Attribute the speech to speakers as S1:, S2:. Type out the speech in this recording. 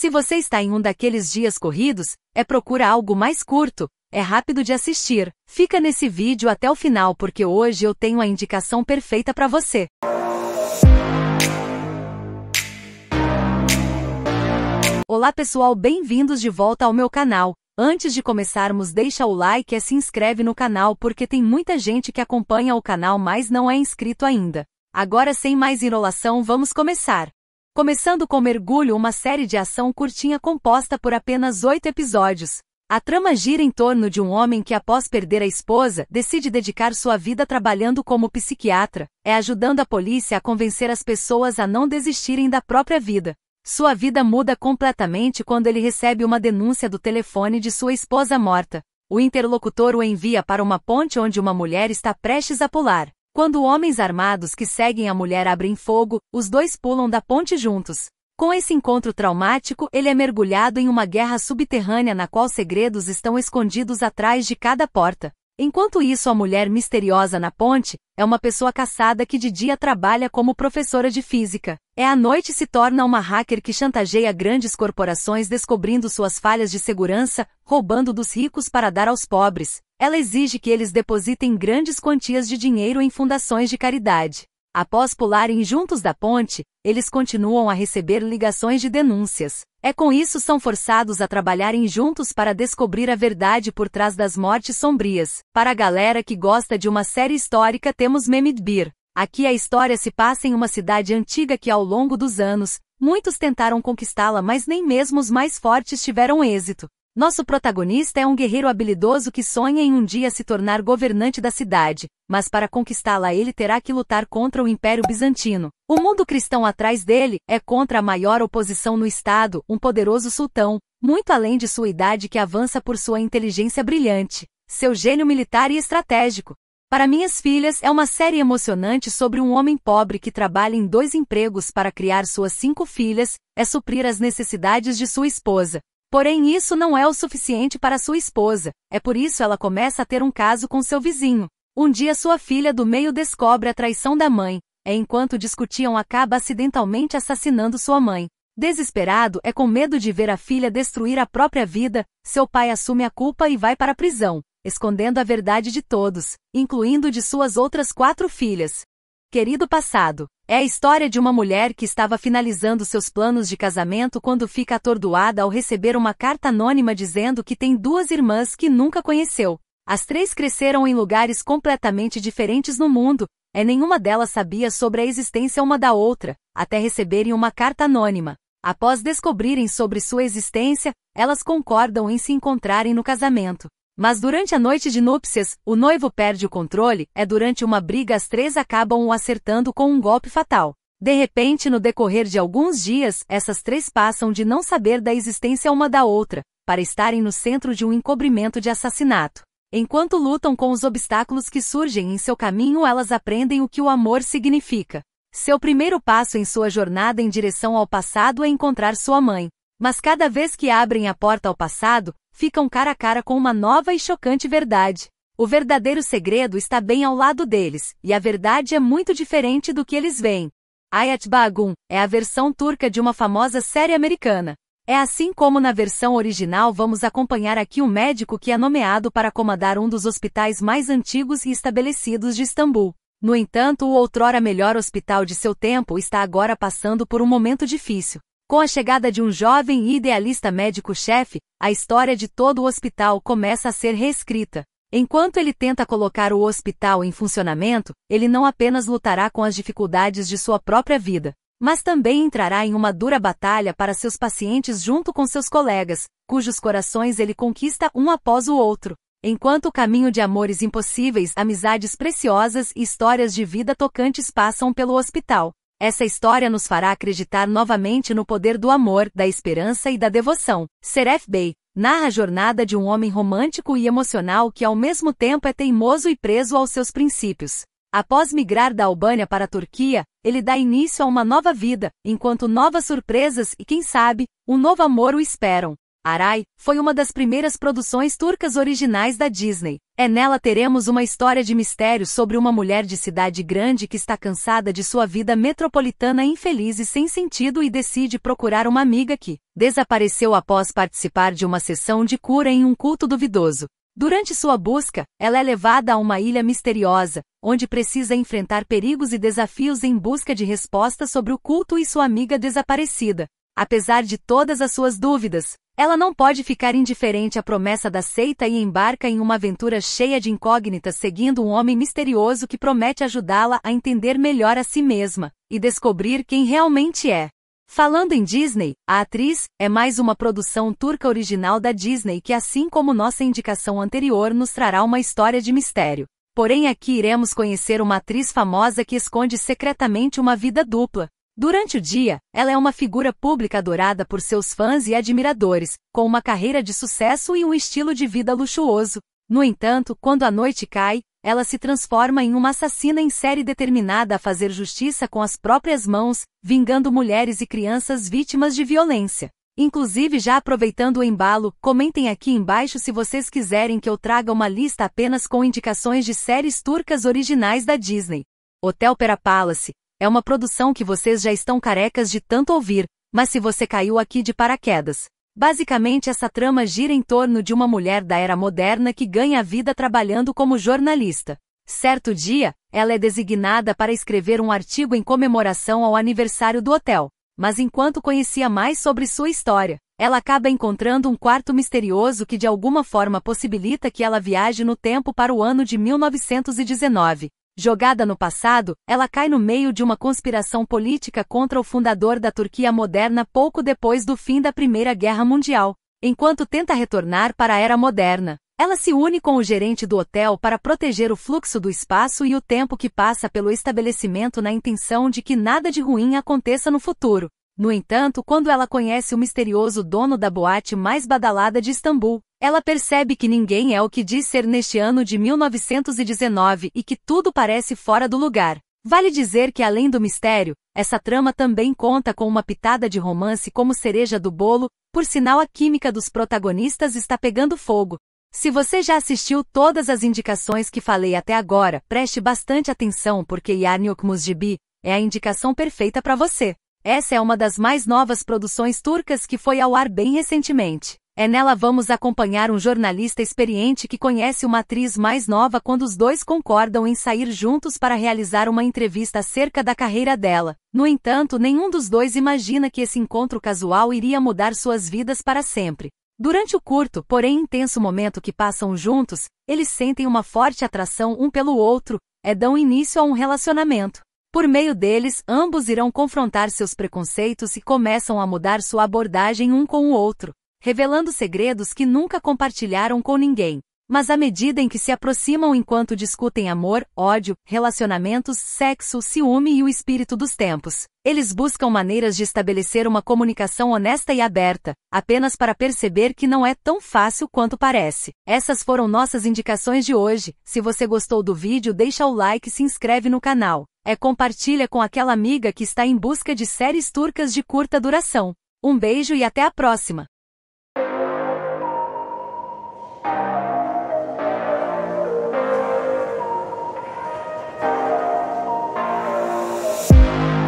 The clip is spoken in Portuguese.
S1: Se você está em um daqueles dias corridos, é procura algo mais curto, é rápido de assistir. Fica nesse vídeo até o final porque hoje eu tenho a indicação perfeita para você. Olá pessoal, bem-vindos de volta ao meu canal. Antes de começarmos, deixa o like e se inscreve no canal porque tem muita gente que acompanha o canal mas não é inscrito ainda. Agora sem mais enrolação, vamos começar. Começando com Mergulho, uma série de ação curtinha composta por apenas oito episódios. A trama gira em torno de um homem que, após perder a esposa, decide dedicar sua vida trabalhando como psiquiatra, é ajudando a polícia a convencer as pessoas a não desistirem da própria vida. Sua vida muda completamente quando ele recebe uma denúncia do telefone de sua esposa morta. O interlocutor o envia para uma ponte onde uma mulher está prestes a pular. Quando homens armados que seguem a mulher abrem fogo, os dois pulam da ponte juntos. Com esse encontro traumático, ele é mergulhado em uma guerra subterrânea na qual segredos estão escondidos atrás de cada porta. Enquanto isso, a mulher misteriosa na ponte é uma pessoa caçada que de dia trabalha como professora de física. É à noite se torna uma hacker que chantageia grandes corporações descobrindo suas falhas de segurança, roubando dos ricos para dar aos pobres. Ela exige que eles depositem grandes quantias de dinheiro em fundações de caridade. Após pularem juntos da ponte, eles continuam a receber ligações de denúncias. É com isso são forçados a trabalharem juntos para descobrir a verdade por trás das mortes sombrias. Para a galera que gosta de uma série histórica, temos Memidbir. Aqui a história se passa em uma cidade antiga que ao longo dos anos, muitos tentaram conquistá-la, mas nem mesmo os mais fortes tiveram êxito. Nosso protagonista é um guerreiro habilidoso que sonha em um dia se tornar governante da cidade, mas para conquistá-la ele terá que lutar contra o Império Bizantino. O mundo cristão atrás dele é contra a maior oposição no Estado, um poderoso sultão, muito além de sua idade que avança por sua inteligência brilhante, seu gênio militar e estratégico. Para Minhas Filhas é uma série emocionante sobre um homem pobre que trabalha em dois empregos para criar suas cinco filhas, é suprir as necessidades de sua esposa. Porém, isso não é o suficiente para sua esposa, é por isso ela começa a ter um caso com seu vizinho. Um dia sua filha do meio descobre a traição da mãe, e é enquanto discutiam acaba acidentalmente assassinando sua mãe. Desesperado é com medo de ver a filha destruir a própria vida, seu pai assume a culpa e vai para a prisão, escondendo a verdade de todos, incluindo de suas outras quatro filhas. Querido passado, é a história de uma mulher que estava finalizando seus planos de casamento quando fica atordoada ao receber uma carta anônima dizendo que tem duas irmãs que nunca conheceu. As três cresceram em lugares completamente diferentes no mundo, é nenhuma delas sabia sobre a existência uma da outra, até receberem uma carta anônima. Após descobrirem sobre sua existência, elas concordam em se encontrarem no casamento. Mas durante a noite de núpcias, o noivo perde o controle, é durante uma briga as três acabam o acertando com um golpe fatal. De repente, no decorrer de alguns dias, essas três passam de não saber da existência uma da outra, para estarem no centro de um encobrimento de assassinato. Enquanto lutam com os obstáculos que surgem em seu caminho, elas aprendem o que o amor significa. Seu primeiro passo em sua jornada em direção ao passado é encontrar sua mãe, mas cada vez que abrem a porta ao passado, ficam cara a cara com uma nova e chocante verdade. O verdadeiro segredo está bem ao lado deles, e a verdade é muito diferente do que eles veem. Ayat Bagun é a versão turca de uma famosa série americana. É assim como na versão original vamos acompanhar aqui um médico que é nomeado para comandar um dos hospitais mais antigos e estabelecidos de Istambul. No entanto, o outrora melhor hospital de seu tempo está agora passando por um momento difícil. Com a chegada de um jovem e idealista médico-chefe, a história de todo o hospital começa a ser reescrita. Enquanto ele tenta colocar o hospital em funcionamento, ele não apenas lutará com as dificuldades de sua própria vida, mas também entrará em uma dura batalha para seus pacientes junto com seus colegas, cujos corações ele conquista um após o outro. Enquanto o caminho de amores impossíveis, amizades preciosas e histórias de vida tocantes passam pelo hospital, essa história nos fará acreditar novamente no poder do amor, da esperança e da devoção. Seref Bey narra a jornada de um homem romântico e emocional que ao mesmo tempo é teimoso e preso aos seus princípios. Após migrar da Albânia para a Turquia, ele dá início a uma nova vida, enquanto novas surpresas e, quem sabe, um novo amor o esperam. Arai foi uma das primeiras produções turcas originais da Disney. É nela teremos uma história de mistério sobre uma mulher de cidade grande que está cansada de sua vida metropolitana infeliz e sem sentido e decide procurar uma amiga que desapareceu após participar de uma sessão de cura em um culto duvidoso. Durante sua busca, ela é levada a uma ilha misteriosa, onde precisa enfrentar perigos e desafios em busca de respostas sobre o culto e sua amiga desaparecida. Apesar de todas as suas dúvidas, ela não pode ficar indiferente à promessa da seita e embarca em uma aventura cheia de incógnitas seguindo um homem misterioso que promete ajudá-la a entender melhor a si mesma e descobrir quem realmente é. Falando em Disney, a atriz é mais uma produção turca original da Disney que, assim como nossa indicação anterior, nos trará uma história de mistério. Porém, aqui iremos conhecer uma atriz famosa que esconde secretamente uma vida dupla, Durante o dia, ela é uma figura pública adorada por seus fãs e admiradores, com uma carreira de sucesso e um estilo de vida luxuoso. No entanto, quando a noite cai, ela se transforma em uma assassina em série determinada a fazer justiça com as próprias mãos, vingando mulheres e crianças vítimas de violência. Inclusive, já aproveitando o embalo, comentem aqui embaixo se vocês quiserem que eu traga uma lista apenas com indicações de séries turcas originais da Disney. Hotel Pera Palace, é uma produção que vocês já estão carecas de tanto ouvir, mas se você caiu aqui de paraquedas. Basicamente, essa trama gira em torno de uma mulher da era moderna que ganha a vida trabalhando como jornalista. Certo dia, ela é designada para escrever um artigo em comemoração ao aniversário do hotel, mas enquanto conhecia mais sobre sua história, ela acaba encontrando um quarto misterioso que de alguma forma possibilita que ela viaje no tempo para o ano de 1919. Jogada no passado, ela cai no meio de uma conspiração política contra o fundador da Turquia moderna pouco depois do fim da Primeira Guerra Mundial. Enquanto tenta retornar para a era moderna, ela se une com o gerente do hotel para proteger o fluxo do espaço e o tempo que passa pelo estabelecimento na intenção de que nada de ruim aconteça no futuro. No entanto, quando ela conhece o misterioso dono da boate mais badalada de Istambul, ela percebe que ninguém é o que diz ser neste ano de 1919 e que tudo parece fora do lugar. Vale dizer que além do mistério, essa trama também conta com uma pitada de romance como cereja do bolo, por sinal a química dos protagonistas está pegando fogo. Se você já assistiu todas as indicações que falei até agora, preste bastante atenção porque Yarnok Musjibi é a indicação perfeita para você. Essa é uma das mais novas produções turcas que foi ao ar bem recentemente. É nela vamos acompanhar um jornalista experiente que conhece uma atriz mais nova quando os dois concordam em sair juntos para realizar uma entrevista acerca da carreira dela. No entanto, nenhum dos dois imagina que esse encontro casual iria mudar suas vidas para sempre. Durante o curto, porém intenso momento que passam juntos, eles sentem uma forte atração um pelo outro, é dão início a um relacionamento. Por meio deles, ambos irão confrontar seus preconceitos e começam a mudar sua abordagem um com o outro revelando segredos que nunca compartilharam com ninguém. Mas à medida em que se aproximam enquanto discutem amor, ódio, relacionamentos, sexo, ciúme e o espírito dos tempos, eles buscam maneiras de estabelecer uma comunicação honesta e aberta, apenas para perceber que não é tão fácil quanto parece. Essas foram nossas indicações de hoje. Se você gostou do vídeo, deixa o like e se inscreve no canal. É compartilha com aquela amiga que está em busca de séries turcas de curta duração. Um beijo e até a próxima!